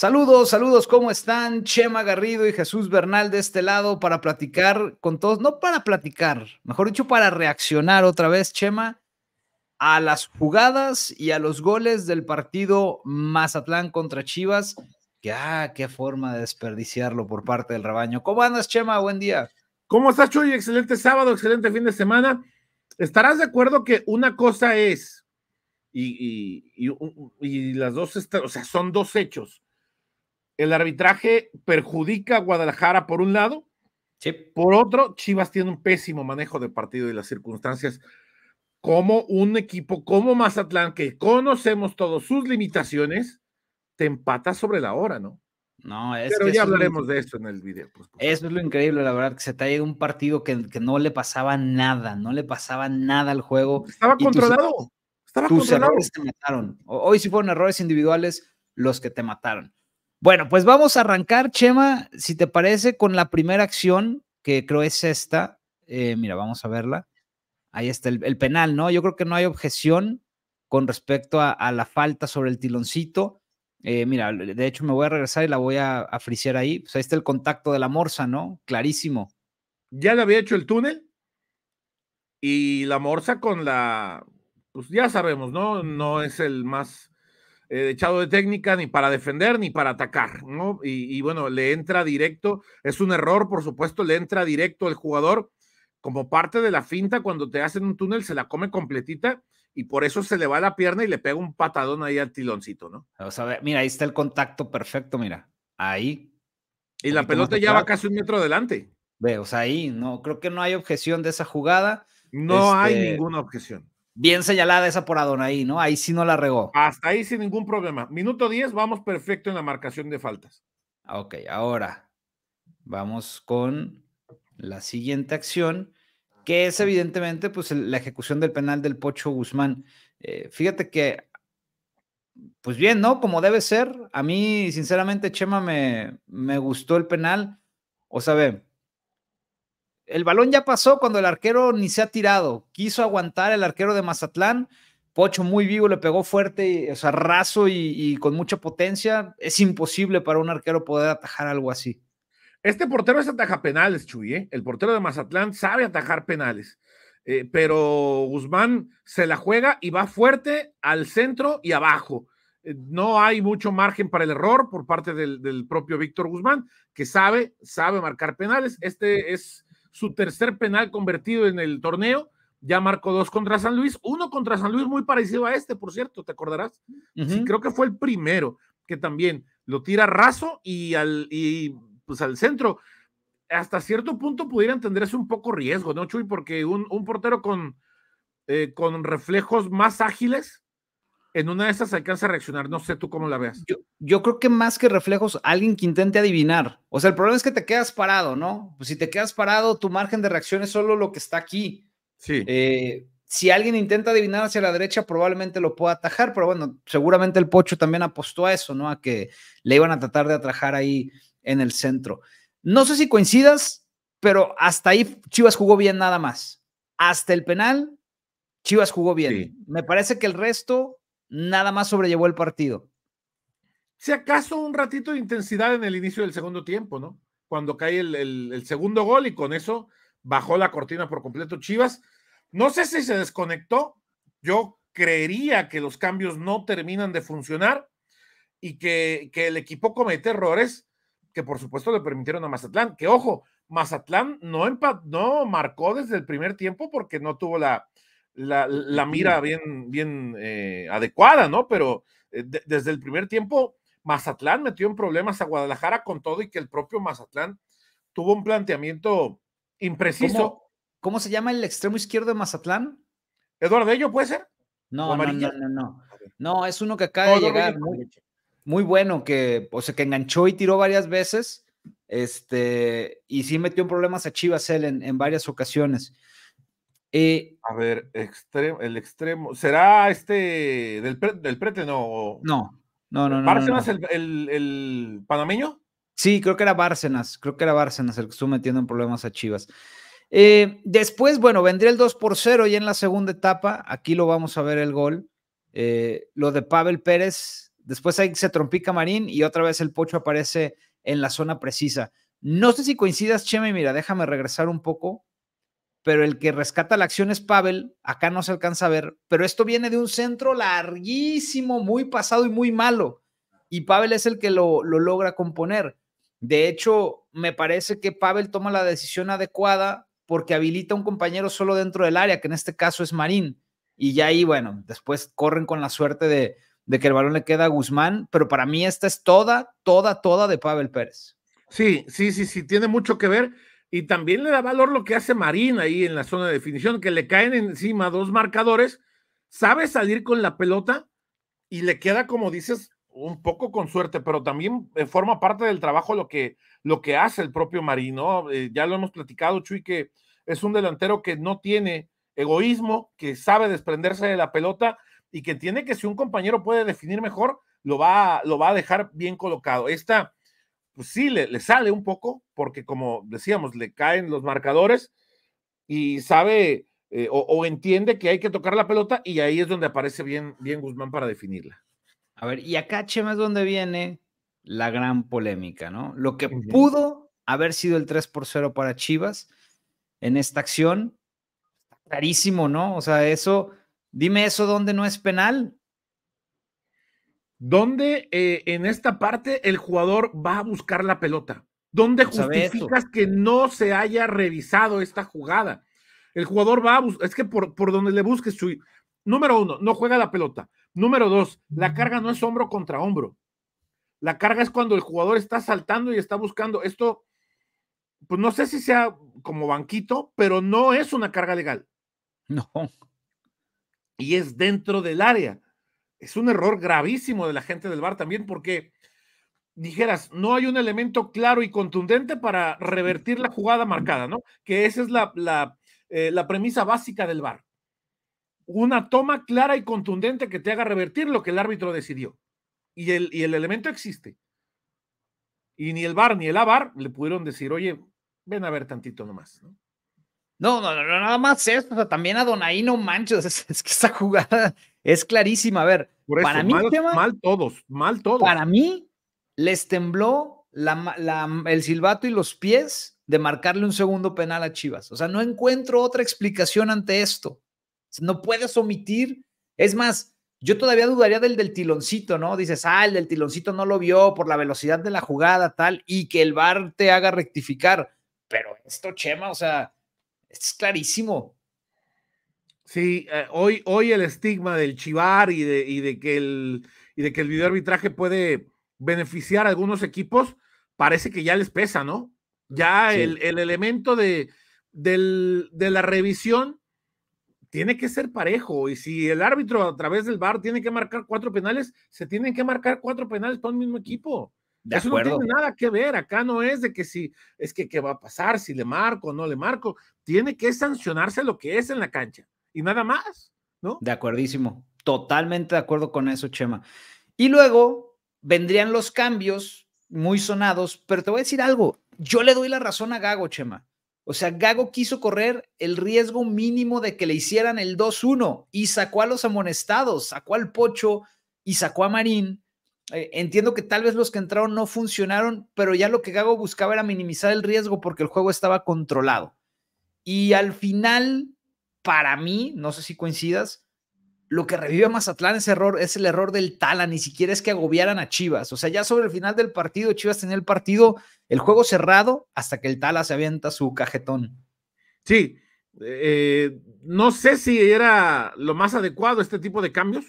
Saludos, saludos, ¿cómo están? Chema Garrido y Jesús Bernal de este lado para platicar con todos, no para platicar, mejor dicho, para reaccionar otra vez, Chema, a las jugadas y a los goles del partido Mazatlán contra Chivas. Que, ah, qué forma de desperdiciarlo por parte del rebaño. ¿Cómo andas, Chema? Buen día. ¿Cómo estás, Chuy? Excelente sábado, excelente fin de semana. Estarás de acuerdo que una cosa es, y, las dos, o sea, son dos hechos el arbitraje perjudica a Guadalajara por un lado, por otro, Chivas tiene un pésimo manejo de partido y las circunstancias como un equipo como Mazatlán, que conocemos todos sus limitaciones, te empata sobre la hora, ¿no? No, es Pero ya hablaremos de esto en el video. Pues, eso es lo increíble, la verdad, que se te un partido que, no le pasaba nada, no le pasaba nada al juego. Estaba controlado. Tus, mataron. Hoy sí fueron errores individuales los que te mataron. Bueno, pues vamos a arrancar, Chema, si te parece, con la primera acción, que creo es esta. Eh, mira, vamos a verla. Ahí está el, penal, ¿no? Yo creo que no hay objeción con respecto a, la falta sobre el tiloncito. Eh, mira, de hecho me voy a regresar y la voy a, a ahí. Pues ahí está el contacto de la morsa, ¿no? Clarísimo. Ya le había hecho el túnel y la morsa con la, pues ya sabemos, ¿no? No es el más eh, echado de técnica ni para defender ni para atacar, ¿no? Y, bueno, le entra directo, es un error, por supuesto, le entra directo el jugador como parte de la finta cuando te hacen un túnel, se la come completita y por eso se le va la pierna y le pega un patadón ahí al tiloncito, ¿no? O sea, mira, ahí está el contacto perfecto, mira, ahí. Y la pelota ya va casi un metro adelante. Ve, o sea, ahí no, creo que no hay objeción de esa jugada. No hay este, ninguna objeción. Bien señalada esa por ahí, ¿no? Ahí sí no la regó. Hasta ahí sin ningún problema. Minuto 10, vamos perfecto en la marcación de faltas. Ah, ok, ahora vamos con la siguiente acción, que es evidentemente pues, la ejecución del penal del Pocho Guzmán. Eh, fíjate que, pues bien, ¿no? Como debe ser. A mí, sinceramente, Chema, me, me gustó el penal. O sea, ve, el balón ya pasó cuando el arquero ni se ha tirado. Quiso aguantar el arquero de Mazatlán. Pocho muy vivo, le pegó fuerte, o sea, raso y, con mucha potencia. Es imposible para un arquero poder atajar algo así. Este portero es ataja penales, Chuy. ¿eh? El portero de Mazatlán sabe atajar penales. Eh, pero Guzmán se la juega y va fuerte al centro y abajo. Eh, no hay mucho margen para el error por parte del, del propio Víctor Guzmán, que sabe, sabe marcar penales. Este es su tercer penal convertido en el torneo. Ya marcó dos contra San Luis, uno contra San Luis muy parecido a este, por cierto, ¿te acordarás? Sí, creo que fue el primero que también lo tira raso y al y pues al centro. Hasta cierto punto pudiera entenderse un poco riesgo, ¿no, Chuy? Porque un, portero con, eh, con reflejos más ágiles en una de estas alcanza a reaccionar. No sé tú cómo la veas. Yo, creo que más que reflejos, alguien que intente adivinar. O sea, el problema es que te quedas parado, ¿no? Pues si te quedas parado, tu margen de reacción es solo lo que está aquí. Sí. Eh, si alguien intenta adivinar hacia la derecha, probablemente lo pueda atajar, pero bueno, seguramente el Pocho también apostó a eso, ¿no? A que le iban a tratar de atrajar ahí en el centro. No sé si coincidas, pero hasta ahí Chivas jugó bien nada más. Hasta el penal, Chivas jugó bien. Me parece que el resto nada más sobrellevó el partido. Si acaso un ratito de intensidad en el inicio del segundo tiempo, ¿no? Cuando cae el, segundo gol y con eso bajó la cortina por completo Chivas. No sé si se desconectó. Yo creería que los cambios no terminan de funcionar y que, el equipo comete errores que por supuesto le permitieron a Mazatlán. Que ojo, Mazatlán no, no marcó desde el primer tiempo porque no tuvo la, la, mira bien, bien eh, adecuada, ¿no? Pero eh, desde el primer tiempo, Mazatlán metió en problemas a Guadalajara con todo y que el propio Mazatlán tuvo un planteamiento impreciso. ¿Cómo, se llama el extremo izquierdo de Mazatlán? Eduardo Ello, ¿puede ser? No, no, no, no, es uno que acaba de llegar muy, bueno, que, o que enganchó y tiró varias veces. Este, y sí metió en problemas a Chivas en, en varias ocasiones. Eh, a ver, el extremo. ¿Será este del, prete? No. No, no, no. ¿Bárcenas El, panameño? Sí, creo que era Bárcenas. Creo que era Bárcenas el que estuvo metiendo en problemas a Chivas. Eh, después, bueno, vendría el 2 por 0 y en la segunda etapa. Aquí lo vamos a ver el gol. Eh, lo de Pavel Pérez. Después ahí se trompica Marín y otra vez el Pocho aparece en la zona precisa. No sé si coincidas, Cheme. Mira, déjame regresar un poco pero el que rescata la acción es Pavel, acá no se alcanza a ver, pero esto viene de un centro larguísimo, muy pasado y muy malo, y Pavel es el que lo, logra componer. De hecho, me parece que Pavel toma la decisión adecuada porque habilita a un compañero solo dentro del área, que en este caso es Marín, y ya ahí, bueno, después corren con la suerte de, de que el balón le queda a Guzmán, pero para mí esta es toda, toda, toda de Pavel Pérez. Sí, sí, sí, sí, tiene mucho que ver. Y también le da valor lo que hace Marín ahí en la zona de definición, que le caen encima dos marcadores, sabe salir con la pelota y le queda, como dices, un poco con suerte, pero también eh, forma parte del trabajo lo que, lo que hace el propio Marín, ¿no? Eh, ya lo hemos platicado, Chuy, que es un delantero que no tiene egoísmo, que sabe desprenderse de la pelota y que tiene que si un compañero puede definir mejor, lo va, lo va a dejar bien colocado. Esta pues sí, le, sale un poco, porque como decíamos, le caen los marcadores y sabe eh, o, entiende que hay que tocar la pelota y ahí es donde aparece bien, bien Guzmán para definirla. A ver, y acá Chema es donde viene la gran polémica, ¿no? Lo que pudo haber sido el 3 por 0 para Chivas en esta acción, clarísimo, ¿no? O sea, eso, dime eso donde no es penal. ¿Dónde eh, en esta parte el jugador va a buscar la pelota? ¿Dónde justificas que no se haya revisado esta jugada? El jugador va a buscar, es que por, donde le busques, su. número uno, no juega la pelota. Número dos, la carga no es hombro contra hombro. La carga es cuando el jugador está saltando y está buscando. Esto, pues no sé si sea como banquito, pero no es una carga legal. No. Y es dentro del área es un error gravísimo de la gente del bar también, porque dijeras, no hay un elemento claro y contundente para revertir la jugada marcada, ¿no? Que esa es la, la, eh, premisa básica del bar. Una toma clara y contundente que te haga revertir lo que el árbitro decidió. Y el, el elemento existe. Y ni el bar ni el AVAR le pudieron decir, oye, ven a ver tantito nomás, ¿no? No, no, no, nada más eso, también a Donaíno no es, que esta jugada es clarísima. A ver, para mí, mal, todos, mal todos. Para mí, les tembló el silbato y los pies de marcarle un segundo penal a Chivas. O sea, no encuentro otra explicación ante esto. No puedes omitir. Es más, yo todavía dudaría del del tiloncito, ¿no? Dices, ah, el del tiloncito no lo vio por la velocidad de la jugada, tal, y que el VAR te haga rectificar. Pero esto, Chema, o sea, es clarísimo. Sí, eh, hoy, hoy el estigma del chivar y de, y de que el y de que el video arbitraje puede beneficiar a algunos equipos, parece que ya les pesa, ¿no? Ya el, elemento de, de la revisión tiene que ser parejo. Y si el árbitro a través del VAR tiene que marcar cuatro penales, se tienen que marcar cuatro penales para un mismo equipo. Eso no tiene nada que ver. Acá no es de que si es que qué va a pasar, si le marco o no le marco. Tiene que sancionarse lo que es en la cancha y nada más, ¿no? De acuerdísimo. Totalmente de acuerdo con eso, Chema. Y luego vendrían los cambios muy sonados, pero te voy a decir algo. Yo le doy la razón a Gago, Chema. O sea, Gago quiso correr el riesgo mínimo de que le hicieran el 2-1 y sacó a los amonestados, sacó al Pocho y sacó a Marín eh, entiendo que tal vez los que entraron no funcionaron, pero ya lo que Gago buscaba era minimizar el riesgo porque el juego estaba controlado. Y al final, para mí, no sé si coincidas, lo que revive a Mazatlán ese error, es el error del Tala, ni siquiera es que agobiaran a Chivas. O sea, ya sobre el final del partido, Chivas tenía el partido, el juego cerrado, hasta que el Tala se avienta su cajetón. Sí, eh, no sé si era lo más adecuado este tipo de cambios,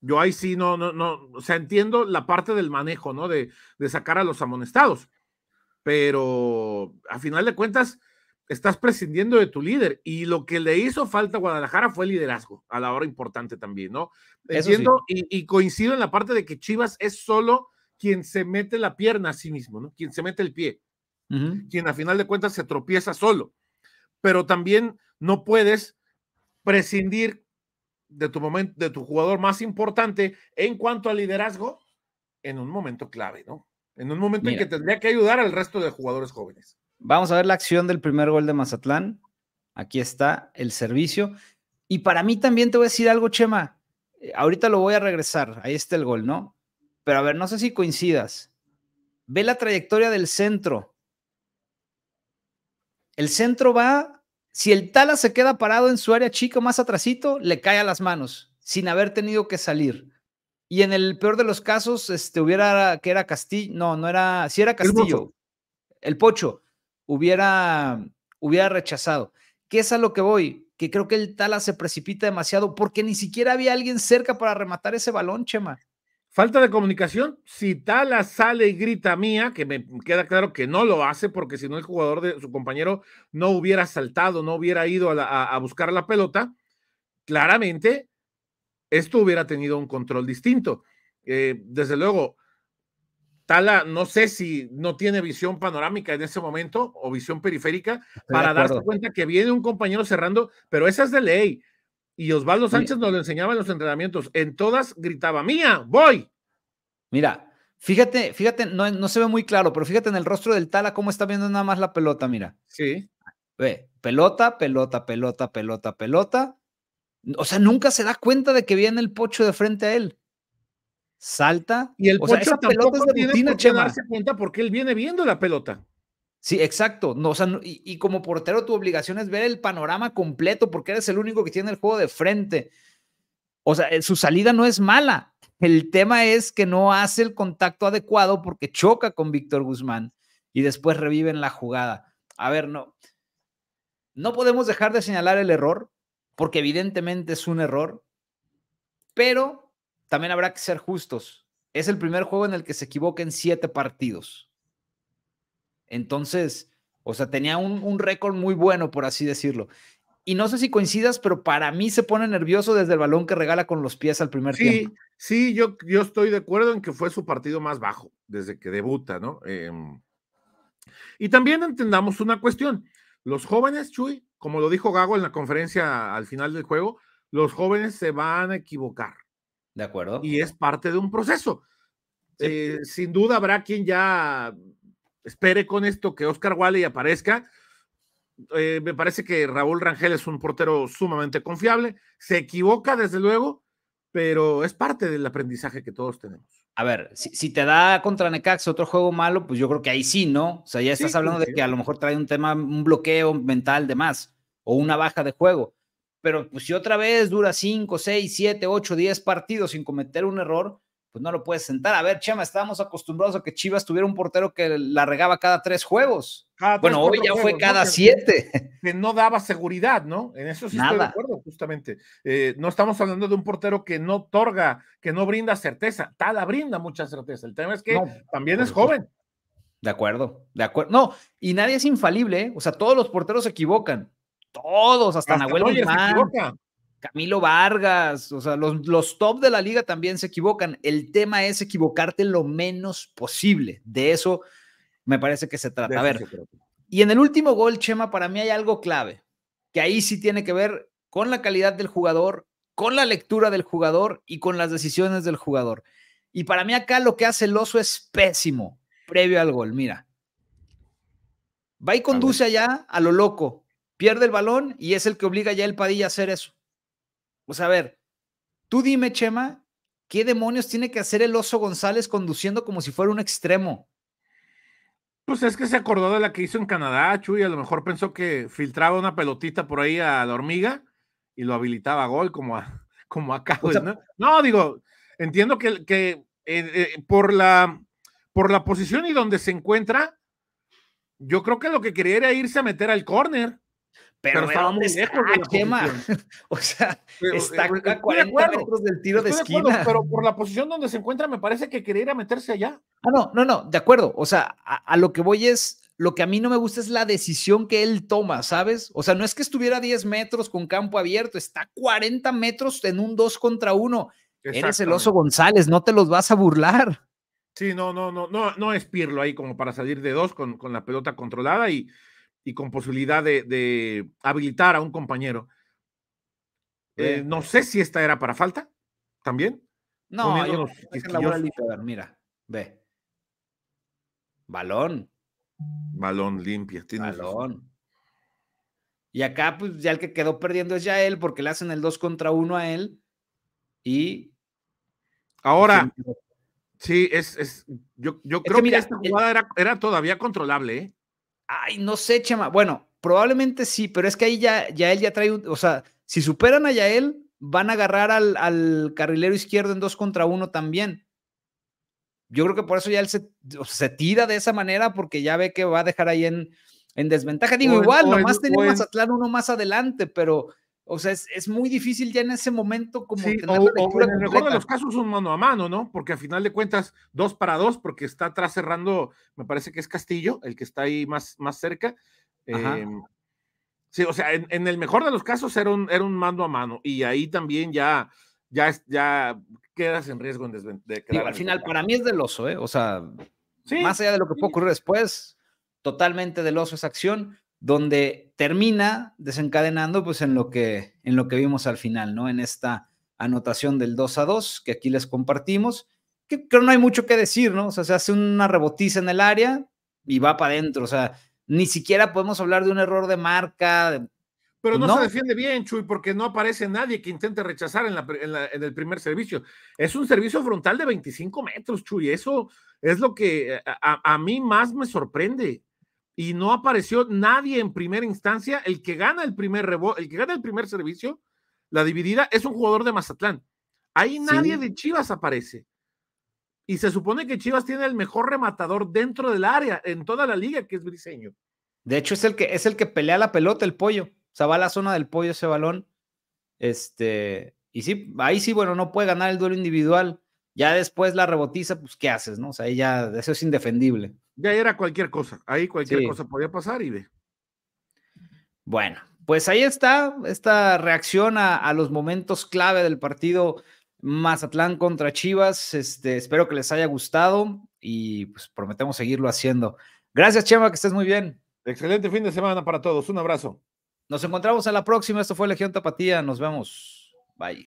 yo ahí sí no, no, no, o sea, entiendo la parte del manejo, ¿no? De, sacar a los amonestados, pero a final de cuentas estás prescindiendo de tu líder y lo que le hizo falta a Guadalajara fue liderazgo a la hora importante también, ¿no? Entiendo y, coincido en la parte de que Chivas es solo quien se mete la pierna a sí mismo, ¿no? Quien se mete el pie, quien a final de cuentas se tropieza solo, pero también no puedes prescindir de tu momento, de tu jugador más importante en cuanto al liderazgo en un momento clave, ¿no? En un momento en que tendría que ayudar al resto de jugadores jóvenes. Vamos a ver la acción del primer gol de Mazatlán. Aquí está el servicio. Y para mí también te voy a decir algo, Chema. Eh, ahorita lo voy a regresar. Ahí está el gol, ¿no? Pero a ver, no sé si coincidas. Ve la trayectoria del centro. El centro va si el Tala se queda parado en su área chica más atrasito, le cae a las manos, sin haber tenido que salir. Y en el peor de los casos, este, hubiera que era Castillo, no, no era, si era Castillo, el, Pocho, hubiera, hubiera rechazado. ¿Qué es a lo que voy? Que creo que el Tala se precipita demasiado porque ni siquiera había alguien cerca para rematar ese balón, Chema. Falta de comunicación. Si Tala sale y grita mía, que me queda claro que no lo hace, porque si no el jugador de su compañero no hubiera saltado, no hubiera ido a, buscar la pelota, claramente esto hubiera tenido un control distinto. Eh, desde luego, Tala, no sé si no tiene visión panorámica en ese momento o visión periférica para darse cuenta que viene un compañero cerrando, pero esa es de ley. Y Osvaldo Sánchez nos lo enseñaba en los entrenamientos. En todas gritaba, mía, voy. Mira, fíjate, fíjate, no, se ve muy claro, pero fíjate en el rostro del Tala cómo está viendo nada más la pelota, mira. Sí. Ve, pelota, pelota, pelota, pelota, pelota. O sea, nunca se da cuenta de que viene el pocho de frente a él. Salta. Y el pocho sea, pelota tiene que darse cuenta porque él viene viendo la pelota. Sí, exacto. No, o sea, y, como portero tu obligación es ver el panorama completo porque eres el único que tiene el juego de frente. O sea, eh, su salida no es mala. El tema es que no hace el contacto adecuado porque choca con Víctor Guzmán y después reviven la jugada. A ver, no. No podemos dejar de señalar el error porque evidentemente es un error, pero también habrá que ser justos. Es el primer juego en el que se equivoca en siete partidos. Entonces, o sea, tenía un, récord muy bueno, por así decirlo. Y no sé si coincidas, pero para mí se pone nervioso desde el balón que regala con los pies al primer tiempo. Sí, yo, yo estoy de acuerdo en que fue su partido más bajo desde que debuta, ¿no? Em, y también entendamos una cuestión. Los jóvenes, Chuy, como lo dijo Gago en la conferencia al final del juego, los jóvenes se van a equivocar. De acuerdo. Y es parte de un proceso. Eh, sin duda habrá quien ya espere con esto que Oscar Wally aparezca. Eh, me parece que Raúl Rangel es un portero sumamente confiable. Se equivoca, desde luego, pero es parte del aprendizaje que todos tenemos. A ver, si, te da contra Necax otro juego malo, pues yo creo que ahí sí, ¿no? O sea, ya estás hablando de que a lo mejor trae un tema, un bloqueo mental de más o una baja de juego. Pero pues, si otra vez dura 5, 6, 7, 8, 10 partidos sin cometer un error, pues no lo puedes sentar. A ver, chama estábamos acostumbrados a que Chivas tuviera un portero que la regaba cada tres juegos. bueno, hoy ya fue cada siete. Que no daba seguridad, ¿no? En eso sí Nada. estoy de acuerdo, justamente. Eh, no estamos hablando de un portero que no otorga, que no brinda certeza. Tada brinda mucha certeza. El tema es que también es joven. De acuerdo, de acuerdo. No, y nadie es infalible, ¿eh? o sea, todos los porteros se equivocan. Todos, hasta, hasta Nahuel Guzmán. Camilo Vargas, o sea, los, top de la liga también se equivocan. El tema es equivocarte lo menos posible. De eso me parece que se trata. A ver, y en el último gol, Chema, para mí hay algo clave, que ahí sí tiene que ver con la calidad del jugador, con la lectura del jugador y con las decisiones del jugador. Y para mí acá lo que hace el oso es pésimo previo al gol. Mira, va y conduce allá a lo loco, pierde el balón y es el que obliga ya el Padilla a hacer eso. Pues a ver, tú dime, Chema, ¿qué demonios tiene que hacer el oso González conduciendo como si fuera un extremo? Pues es que se acordó de la que hizo en Canadá, Chuy, a lo mejor pensó que filtraba una pelotita por ahí a la hormiga y lo habilitaba a gol como a, como a ¿no? digo, entiendo que, que eh, eh, por, la, por la posición y donde se encuentra, yo creo que lo que quería era irse a meter al córner. Pero, estaba muy lejos O sea, eh, está a 40 metros del tiro de esquina. pero por la posición donde se encuentra, me parece que quiere ir a meterse allá. Ah, no, no, no, de acuerdo. O sea, a, lo que voy es, lo que a mí no me gusta es la decisión que él toma, ¿sabes? O sea, no es que estuviera a 10 metros con campo abierto, está a 40 metros en un 2 contra 1. Eres el oso González, no te los vas a burlar. Sí, no, no, no, no, no es Pirlo ahí como para salir de dos con, con la pelota controlada y y con posibilidad de, de habilitar a un compañero. Eh, no sé si esta era para falta también. No, yo mira, ve. Balón. Balón limpia. Balón. Y acá, pues ya el que quedó perdiendo es ya él, porque le hacen el 2 contra 1 a él. Y. Ahora. Sí, es. es yo, yo creo que, mira, esta jugada era, era, todavía controlable, ¿eh? Ay, no sé, Chema. Bueno, probablemente sí, pero es que ahí ya él ya trae, o sea, si superan a Yael, van a agarrar al, carrilero izquierdo en dos contra uno también. Yo creo que por eso ya él se, tira de esa manera porque ya ve que va a dejar ahí en, en desventaja. Digo, igual, nomás tenemos a Mazatlán uno más adelante, pero o sea, es, es, muy difícil ya en ese momento como o, o en el mejor de los casos un mano a mano, ¿no? Porque a final de cuentas, dos para dos, porque está atrás cerrando, me parece que es Castillo, el que está ahí más, más cerca. Em, sí, o sea, en, el mejor de los casos era un, era un mano a mano. Y ahí también ya, ya, ya quedas en riesgo de Al final, para mí es del oso, ¿eh? O sea, más allá de lo que puede ocurrir después, totalmente del oso esa acción donde termina desencadenando pues en lo que, en lo que vimos al final, ¿no? En esta anotación del 2 a 2 que aquí les compartimos, que creo no hay mucho que decir, ¿no? O sea, se hace una rebotiza en el área y va para adentro, o sea, ni siquiera podemos hablar de un error de marca. pero pues, no, se defiende bien, Chuy, porque no aparece nadie que intente rechazar en, en, el primer servicio. Es un servicio frontal de 25 metros, Chuy. Eso es lo que eh, a, a mí más me sorprende y no apareció nadie en primera instancia. El que gana el primer rebote, el que gana el primer servicio, la dividida, es un jugador de Mazatlán. Ahí nadie de Chivas aparece. Y se supone que Chivas tiene el mejor rematador dentro del área, en toda la liga, que es Briseño. De hecho, es el que, es el que pelea la pelota, el pollo. O sea, va a la zona del pollo ese balón. Este, y sí, ahí sí, bueno, no puede ganar el duelo individual. Ya después la rebotiza, pues, ¿qué haces? No? O sea, ahí ya, eso es indefendible. Ya era cualquier cosa, ahí cualquier cosa podía pasar y ve. Bueno, pues ahí está esta reacción a, los momentos clave del partido Mazatlán contra Chivas. Este, espero que les haya gustado y pues prometemos seguirlo haciendo. Gracias, Chema, que estés muy bien. Excelente fin de semana para todos. Un abrazo. Nos encontramos a la próxima. Esto fue Legión Tapatía. Nos vemos. Bye.